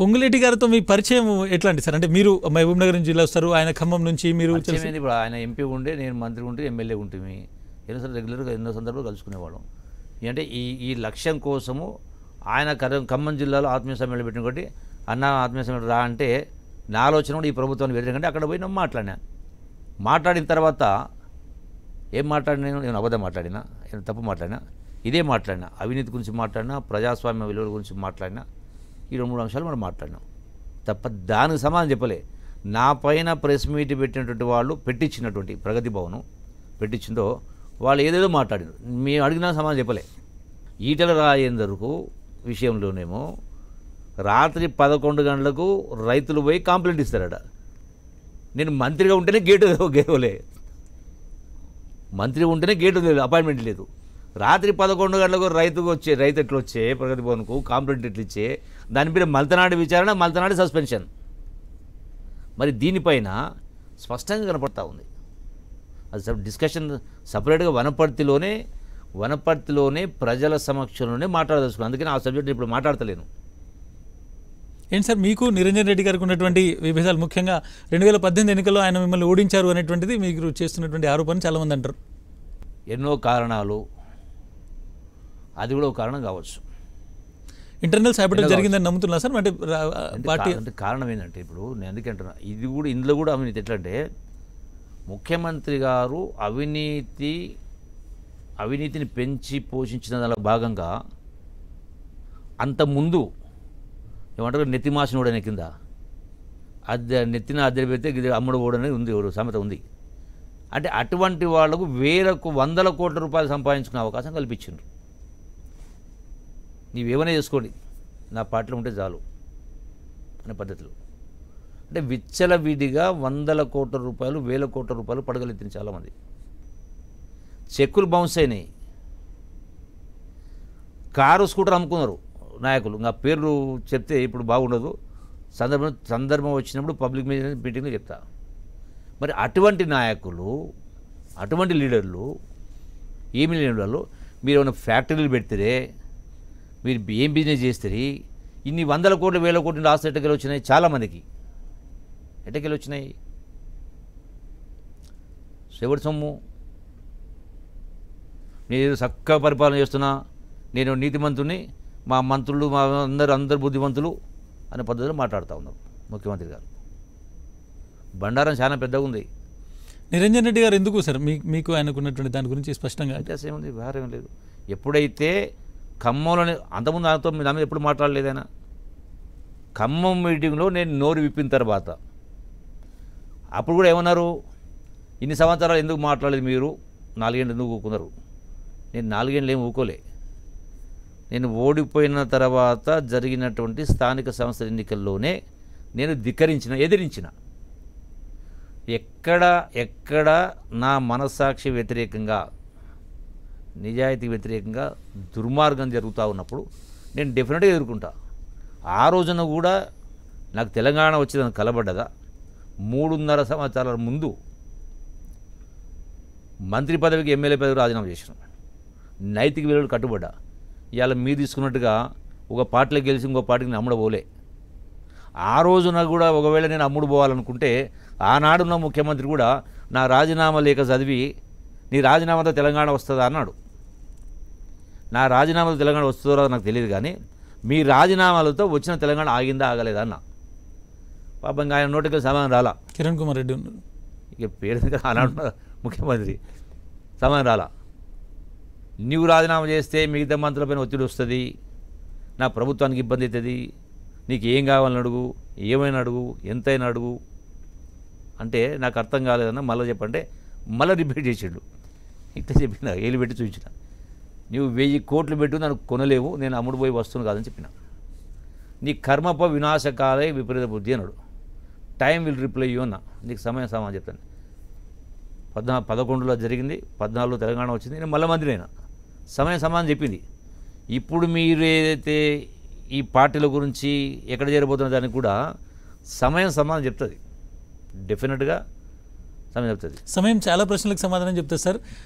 పొంగులేటి గారితో మీ పరిచయం ఎట్లాంటి సార్ అంటే మీరు మహబూబ్ నగర్ నుంచి వస్తారు ఆయన ఖమ్మం నుంచి మీరు ఇప్పుడు ఆయన ఎంపీ ఉండే నేను మంత్రి ఉంటే ఎమ్మెల్యే ఉంటుంది ఎన్నో రెగ్యులర్గా ఎన్నో సందర్భాలు కలుసుకునేవాళ్ళం అంటే ఈ ఈ లక్ష్యం కోసము ఆయన ఖమ్మం జిల్లాలో ఆత్మీయ సమ్మేళన పెట్టిన ఒకటి అన్న ఆత్మీయ సమ్మేళన రా అంటే నా ఆలోచన కూడా ఈ ప్రభుత్వాన్ని వెళ్ళకంటే అక్కడ పోయి నేను మాట్లాడిన తర్వాత ఏం మాట్లాడినా నేను అబద్ధం మాట్లాడినా నేను తప్పు మాట్లాడినా ఇదే మాట్లాడినా అవినీతి గురించి మాట్లాడినా ప్రజాస్వామ్య విలువల గురించి మాట్లాడినా ఈ రెండు మూడు అంశాలు మనం మాట్లాడినాం తప్ప దానికి సమాధానం చెప్పలే నా పైన ప్రెస్ మీట్ పెట్టినటువంటి వాళ్ళు పెట్టించినటువంటి ప్రగతి భవనం పెట్టించిందో వాళ్ళు ఏదేదో మాట్లాడారు మేము అడిగినా సమాధానం చెప్పలే ఈటల రాయేందరకు విషయంలోనేమో రాత్రి పదకొండు గంటలకు రైతులు పోయి కంప్లైంట్ ఇస్తారట నేను మంత్రిగా ఉంటేనే గేటు గేవలే మంత్రిగా ఉంటేనే గేటు లేదు అపాయింట్మెంట్ లేదు రాత్రి పదకొండు గంటలకు రైతుకు వచ్చే రైతు ఎట్లు వచ్చే ప్రగతి భవన్కు కాంప్లైంట్ ఎట్లు ఇచ్చే దానిపైన మల్తనాడు విచారణ మల్తనాడు సస్పెన్షన్ మరి దీనిపైన స్పష్టంగా కనపడతా ఉంది అది డిస్కషన్ సపరేట్గా వనపర్తిలోనే వనపర్తిలోనే ప్రజల సమక్షంలోనే మాట్లాడదలుచుకున్నాను అందుకని ఆ సబ్జెక్ట్ ఇప్పుడు మాట్లాడతలేను ఏంటి సార్ మీకు నిరంజన్ రెడ్డి గారికి ఉన్నటువంటి విభేదాలు ముఖ్యంగా రెండు వేల పద్దెనిమిది ఎన్నికల్లో ఆయన మిమ్మల్ని ఓడించారు అనేటువంటిది మీరు చేస్తున్నటువంటి ఆరోపణ చాలామంది అంటారు ఎన్నో కారణాలు అది కూడా ఒక కారణం కావచ్చు ఇంటర్నల్ సైబర్టెక్ జరిగిందని నమ్ముతున్నా సార్ అంటే పార్టీ అంటే కారణం ఏంటంటే ఇప్పుడు నేను అంటున్నా ఇది కూడా ఇందులో కూడా అవినీతి ఎట్లంటే ముఖ్యమంత్రి గారు అవినీతి అవినీతిని పెంచి పోషించిన దానిలో భాగంగా అంత ముందు ఏమంటారు నెత్తిమాసినోడనే కింద అద్దె నెత్తిన అద్దె పెడితే ఇది అమ్ముడు పోడని ఉంది సమత ఉంది అంటే అటువంటి వాళ్లకు వేలకు వందల కోట్ల రూపాయలు సంపాదించుకునే అవకాశం కల్పించారు నీవేమైనా చేసుకోండి నా పాటలు ఉంటే చాలు అనే పద్ధతిలో అంటే విచ్చల విడిగా వందల కోట్ల రూపాయలు వేల కోట్ల రూపాయలు పడగలెత్తింది చాలామంది చెక్కులు బౌన్స్ అయినాయి కారు స్కూటర్ అమ్ముకున్నారు నాయకులు నా పేర్లు చెప్తే ఇప్పుడు బాగుండదు సందర్భం సందర్భం వచ్చినప్పుడు పబ్లిక్ మీద మీటింగ్లో చెప్తా మరి అటువంటి నాయకులు అటువంటి లీడర్లు ఏమి లేని వాళ్ళు మీరు ఏమైనా ఫ్యాక్టరీలు పెడితే మీరు ఏం బిజినెస్ చేస్తే ఇన్ని వందల కోట్లు వేల కోట్లు ఆస్తి ఎటకెలు వచ్చినాయి చాలామందికి ఎటకెలు వచ్చినాయి ఎవరి సొమ్ము నేను చక్కగా పరిపాలన చేస్తున్నా నేను నీతి మంత్రుని మా మంత్రులు మా అందరు అందరు బుద్ధిమంతులు అనే పద్ధతిలో మాట్లాడుతూ ఉన్నారు ముఖ్యమంత్రి గారు బండారం చాలా పెద్దగా ఉంది నిరంజన్ రెడ్డి గారు ఎందుకు సార్ మీకు ఆయనకున్నటువంటి దాని గురించి స్పష్టంగా అసలు ఏముంది వ్యవహారం లేదు ఎప్పుడైతే ఖమ్మంలో అంతకుముందు దానితో నా దాని ఎప్పుడు మాట్లాడలేదైనా ఖమ్మం మీటింగ్లో నేను నోరు విప్పిన తర్వాత అప్పుడు కూడా ఏమన్నారు ఇన్ని సంవత్సరాలు ఎందుకు మాట్లాడలేదు మీరు నాలుగేళ్ళు ఎందుకు ఊకున్నారు నేను నాలుగేళ్ళు ఏమి ఊకోలే నేను ఓడిపోయిన తర్వాత జరిగినటువంటి స్థానిక సంస్థల ఎన్నికల్లోనే నేను ధిక్కరించిన ఎదిరించిన ఎక్కడ ఎక్కడ నా మనస్సాక్షి వ్యతిరేకంగా నిజాయితీ వ్యతిరేకంగా దుర్మార్గం జరుగుతూ ఉన్నప్పుడు నేను డెఫినెట్గా ఎదుర్కొంటా ఆ రోజున కూడా నాకు తెలంగాణ వచ్చేదని కలబడ్డదా మూడున్నర సంవత్సరాల ముందు మంత్రి పదవికి ఎమ్మెల్యే పదవి రాజీనామా చేసిన నైతిక విలువలు కట్టుబడ్డా ఇవాళ మీ తీసుకున్నట్టుగా ఒక పార్టీలో గెలిచి ఇంకో పార్టీకి నేను అమ్ముడబోలే ఆ రోజున కూడా ఒకవేళ నేను అమ్ముడు పోవాలనుకుంటే ఆనాడున్న ముఖ్యమంత్రి కూడా నా రాజీనామా లేఖ చదివి నీ రాజీనామాతో తెలంగాణ వస్తుందా అన్నాడు నా రాజీనామాలు తెలంగాణ వస్తుందో నాకు తెలియదు కానీ మీ రాజీనామాలతో వచ్చిన తెలంగాణ ఆగిందా ఆగలేదా అన్న పాపం ఆయన నోటికి సమానం రాలా కిరణ్ కుమార్ రెడ్డి ఉన్నారు ఇక పేరు అలా ముఖ్యమంత్రి సమానం రాలా నీవు రాజీనామా చేస్తే మిగతా మంత్రులపైన ఒత్తిడి వస్తుంది నా ప్రభుత్వానికి ఇబ్బంది అవుతుంది నీకు ఏం కావాలని అడుగు ఏమైనా అడుగు ఎంతైనా అడుగు అంటే నాకు అర్థం కాలేదన్న మళ్ళీ చెప్పంటే మళ్ళీ రిపీట్ చేసిండు ఇట్లా చెప్పిన ఏలు పెట్టి చూపించిన నీవు వెయ్యి కోట్లు పెట్టు నన్ను కొనలేవు నేను అమ్ముడుపోయి వస్తుంది కాదని చెప్పిన నీ కర్మప వినాశకాలే విపరీత బుద్ధి అన్నాడు టైం విల్ రిప్లై యూ అన్న నీకు సమయం సమాన్ చెప్తాను పద్నా పదకొండులో జరిగింది పద్నాలుగులో తెలంగాణ వచ్చింది నేను మళ్ళీ మంత్రి అయినా సమయం సమానం చెప్పింది ఇప్పుడు మీరు ఏదైతే ఈ పార్టీల గురించి ఎక్కడ చేరబోతున్న దానికి కూడా సమయం సమానం చెప్తుంది డెఫినెట్గా సమయం చెప్తుంది సమయం చాలా ప్రశ్నలకు సమాధానం చెప్తుంది సార్